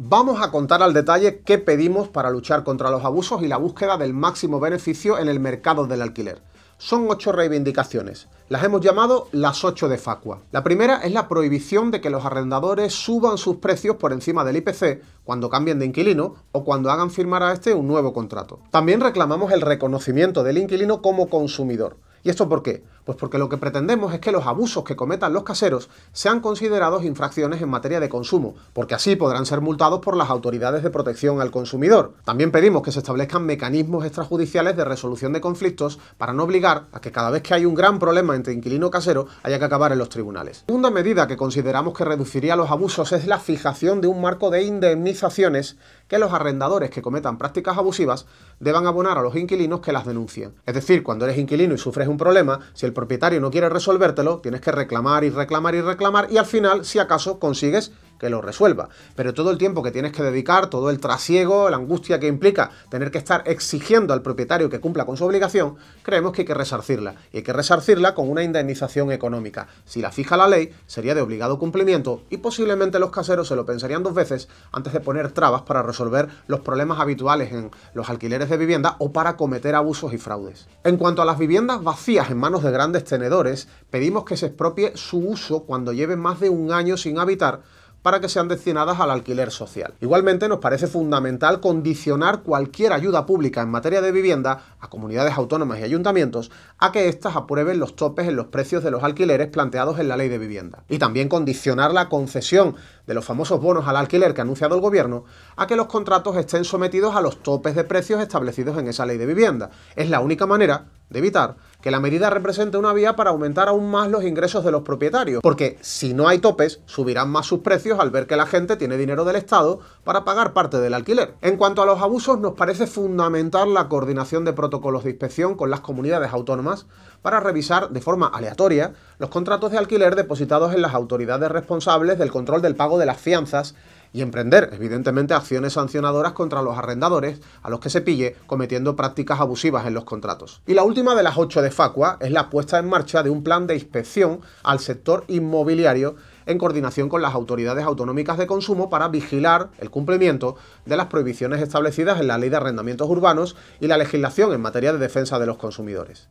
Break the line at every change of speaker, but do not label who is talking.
Vamos a contar al detalle qué pedimos para luchar contra los abusos y la búsqueda del máximo beneficio en el mercado del alquiler. Son ocho reivindicaciones. Las hemos llamado las ocho de Facua. La primera es la prohibición de que los arrendadores suban sus precios por encima del IPC cuando cambien de inquilino o cuando hagan firmar a este un nuevo contrato. También reclamamos el reconocimiento del inquilino como consumidor. ¿Y esto por qué? Pues porque lo que pretendemos es que los abusos que cometan los caseros sean considerados infracciones en materia de consumo, porque así podrán ser multados por las autoridades de protección al consumidor. También pedimos que se establezcan mecanismos extrajudiciales de resolución de conflictos para no obligar a que cada vez que hay un gran problema entre inquilino y casero haya que acabar en los tribunales. La segunda medida que consideramos que reduciría los abusos es la fijación de un marco de indemnizaciones que los arrendadores que cometan prácticas abusivas deban abonar a los inquilinos que las denuncien. Es decir, cuando eres inquilino y sufres un problema, si el propietario no quiere resolvértelo, tienes que reclamar y reclamar y reclamar y al final, si acaso, consigues que lo resuelva. Pero todo el tiempo que tienes que dedicar, todo el trasiego, la angustia que implica tener que estar exigiendo al propietario que cumpla con su obligación, creemos que hay que resarcirla. Y hay que resarcirla con una indemnización económica. Si la fija la ley, sería de obligado cumplimiento y posiblemente los caseros se lo pensarían dos veces antes de poner trabas para resolver los problemas habituales en los alquileres de vivienda o para cometer abusos y fraudes. En cuanto a las viviendas vacías en manos de grandes tenedores, pedimos que se expropie su uso cuando lleve más de un año sin habitar para que sean destinadas al alquiler social. Igualmente nos parece fundamental condicionar cualquier ayuda pública en materia de vivienda a comunidades autónomas y ayuntamientos a que éstas aprueben los topes en los precios de los alquileres planteados en la ley de vivienda. Y también condicionar la concesión de los famosos bonos al alquiler que ha anunciado el gobierno a que los contratos estén sometidos a los topes de precios establecidos en esa ley de vivienda. Es la única manera de evitar que la medida represente una vía para aumentar aún más los ingresos de los propietarios, porque si no hay topes, subirán más sus precios al ver que la gente tiene dinero del Estado para pagar parte del alquiler. En cuanto a los abusos, nos parece fundamental la coordinación de protocolos de inspección con las comunidades autónomas para revisar de forma aleatoria los contratos de alquiler depositados en las autoridades responsables del control del pago de las fianzas y emprender, evidentemente, acciones sancionadoras contra los arrendadores a los que se pille cometiendo prácticas abusivas en los contratos. Y la última de las ocho de Facua es la puesta en marcha de un plan de inspección al sector inmobiliario en coordinación con las autoridades autonómicas de consumo para vigilar el cumplimiento de las prohibiciones establecidas en la Ley de Arrendamientos Urbanos y la legislación en materia de defensa de los consumidores.